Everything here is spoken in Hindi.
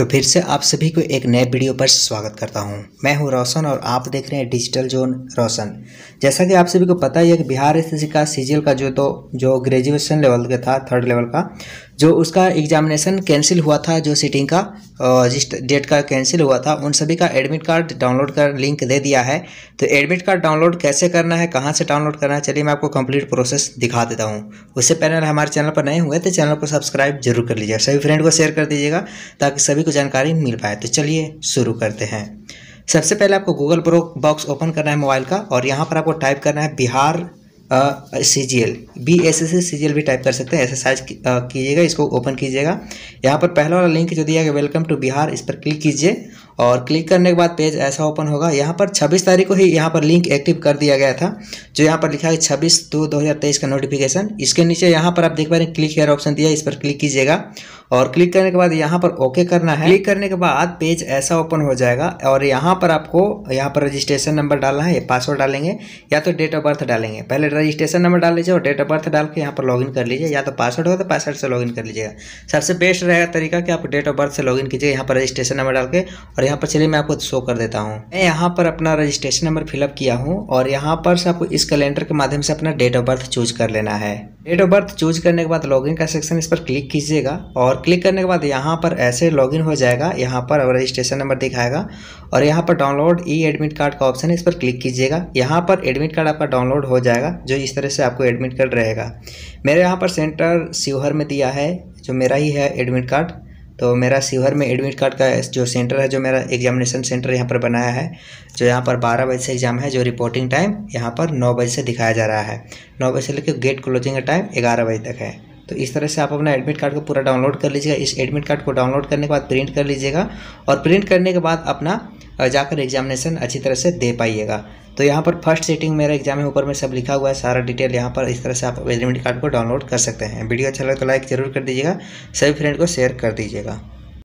तो फिर से आप सभी को एक नए वीडियो पर स्वागत करता हूं मैं हूं रोशन और आप देख रहे हैं डिजिटल जोन रोशन जैसा कि आप सभी को पता ही है कि बिहार एस का सी का जो तो जो ग्रेजुएशन लेवल का था थर्ड लेवल का जो उसका एग्जामिनेशन कैंसिल हुआ था जो सीटिंग का जिस डेट का कैंसिल हुआ था उन सभी का एडमिट कार्ड डाउनलोड कर लिंक दे दिया है तो एडमिट कार्ड डाउनलोड कैसे करना है कहाँ से डाउनलोड करना है चलिए मैं आपको कंप्लीट प्रोसेस दिखा देता हूँ उससे पहले हमारे चैनल पर नए हुए तो चैनल को सब्सक्राइब जरूर कर लीजिएगा सभी फ्रेंड को शेयर कर दीजिएगा ताकि सभी को जानकारी मिल पाए तो चलिए शुरू करते हैं सबसे पहले आपको गूगल प्रो बॉक्स ओपन करना है मोबाइल का और यहाँ पर आपको टाइप करना है Bihar C G L B S S C G L भी टाइप कर सकते हैं एक्सरसाइज कीजिएगा इसको ओपन कीजिएगा यहाँ पर पहला वाला लिंक जो दिया गया वेलकम टू बिहार इस पर क्लिक कीजिए और क्लिक करने के बाद पेज ऐसा ओपन होगा यहाँ पर 26 तारीख को ही यहाँ पर लिंक एक्टिव कर दिया गया था जो यहाँ पर लिखा है 26 दो 2023 का नोटिफिकेशन इसके नीचे यहाँ पर आप देख पा रहे हैं क्लिक हेयर ऑप्शन दिया इस पर क्लिक कीजिएगा और क्लिक करने के बाद यहाँ पर ओके करना है क्लिक करने के बाद पेज ऐसा ओपन हो जाएगा और यहाँ पर आपको यहाँ पर रजिस्ट्रेशन नंबर डालना है पासवर्ड डालेंगे या तो डेट ऑफ बर्थ डालेंगे पहले रजिस्ट्रेशन नंबर डाल लीजिए और डेट ऑफ बर्थ डाल के यहाँ पर लॉगिन कर लीजिए या तो पासवर्ड हो तो पासवर्ड से लॉगिन कर लीजिएगा सबसे बेस्ट रहेगा तरीका कि आप डेट ऑफ बर्थ से लॉगिन कीजिए यहाँ पर रजिस्ट्रेशन नंबर डाल के और यहाँ पर चलिए मैं आपको शो कर देता हूँ मैं यहाँ पर अपना रजिस्ट्रेशन नंबर फिलअप किया हूँ और यहाँ पर से आपको इस कैलेंडर के माध्यम से अपना डेट ऑफ बर्थ चूज कर लेना है डेट ऑफ बर्थ चूज करने के बाद लॉगिन का सेक्शन इस पर क्लिक कीजिएगा और क्लिक करने के बाद यहाँ पर ऐसे लॉगिन हो जाएगा यहाँ पर रजिस्ट्रेशन नंबर दिखाएगा और यहाँ पर डाउनलोड ई एडमिट कार्ड का ऑप्शन है इस पर क्लिक कीजिएगा यहाँ पर एडमिट कार्ड आपका डाउनलोड हो जाएगा जो इस तरह से आपको एडमिट कार्ड रहेगा मेरे यहाँ पर सेंटर शिवहर में दिया है जो मेरा ही है एडमिट कार्ड तो मेरा शिवहर में एडमिट कार्ड का जो सेंटर है जो मेरा एग्जामिनेशन सेंटर यहाँ पर बनाया है जो यहाँ पर बारह बजे से एग्ज़ाम है जो रिपोर्टिंग टाइम यहाँ पर नौ बजे से दिखाया जा रहा है नौ बजे से लेकर गेट क्लोजिंग का टाइम ग्यारह बजे तक है तो इस तरह से आप अपना एडमिट कार्ड को पूरा डाउनलोड कर लीजिएगा इस एडमिट कार्ड को डाउनलोड करने के बाद प्रिंट कर लीजिएगा और प्रिंट करने के बाद अपना जाकर एग्जामिनेशन अच्छी तरह से दे पाइएगा तो यहाँ पर फर्स्ट सेटिंग मेरा एग्जाम है ऊपर में सब लिखा हुआ है सारा डिटेल यहाँ पर इस तरह से आप एडमिट कार्ड को डाउनलोड कर सकते हैं वीडियो अच्छा लगे तो लाइक जरूर कर दीजिएगा सभी फ्रेंड को शेयर कर दीजिएगा